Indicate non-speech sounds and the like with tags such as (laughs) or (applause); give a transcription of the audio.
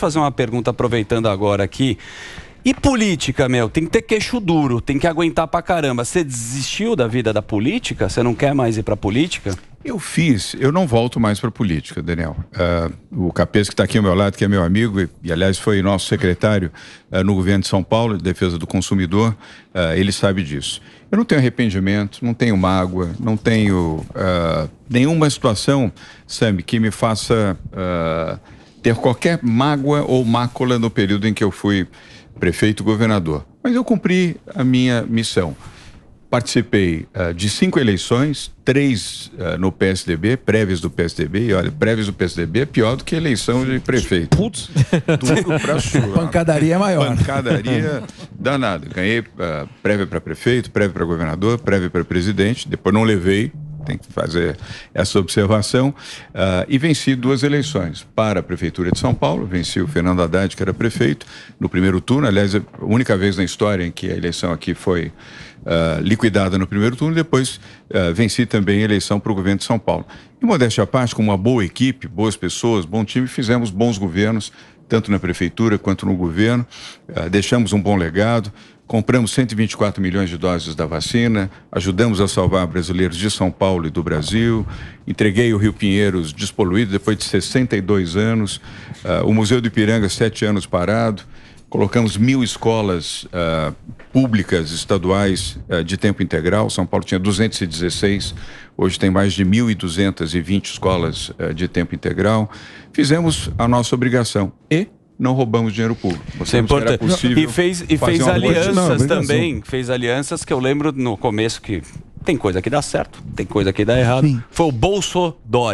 te fazer uma pergunta aproveitando agora aqui. E política, meu? Tem que ter queixo duro, tem que aguentar pra caramba. Você desistiu da vida da política? Você não quer mais ir pra política? Eu fiz, eu não volto mais para política, Daniel. Uh, o Capês, que está aqui ao meu lado, que é meu amigo, e, e aliás foi nosso secretário uh, no governo de São Paulo, de defesa do consumidor, uh, ele sabe disso. Eu não tenho arrependimento, não tenho mágoa, não tenho nenhuma situação, Sam, que me faça ter qualquer mágoa ou mácula no período em que eu fui prefeito governador. Mas eu cumpri a minha missão. Participei uh, de cinco eleições, três uh, no PSDB, prévias do PSDB, e olha, prévias do PSDB é pior do que eleição de prefeito. Putz! Duro pra (laughs) chuva. Pancadaria é maior. Né? Pancadaria (laughs) danada. Ganhei uh, prévia para prefeito, prévia para governador, prévia para presidente, depois não levei, tem que fazer essa observação. Uh, e venci duas eleições para a Prefeitura de São Paulo, venci o Fernando Haddad, que era prefeito, no primeiro turno. Aliás, é a única vez na história em que a eleição aqui foi uh, liquidada no primeiro turno, depois uh, venci também a eleição para o governo de São Paulo. E modéstia à parte, com uma boa equipe, boas pessoas, bom time, fizemos bons governos, tanto na prefeitura quanto no governo, uh, deixamos um bom legado. Compramos 124 milhões de doses da vacina, ajudamos a salvar brasileiros de São Paulo e do Brasil. Entreguei o Rio Pinheiros despoluído depois de 62 anos. Uh, o Museu do Ipiranga, sete anos parado. Colocamos mil escolas uh, públicas estaduais uh, de tempo integral. São Paulo tinha 216, hoje tem mais de 1.220 escolas de tempo integral. Fizemos a nossa obrigação e não roubamos dinheiro público. Você é importa... possível e fez, e fez alianças também, fez alianças que eu lembro no começo que tem coisa que dá certo, tem coisa que dá errado. Sim. Foi o Bolsodória.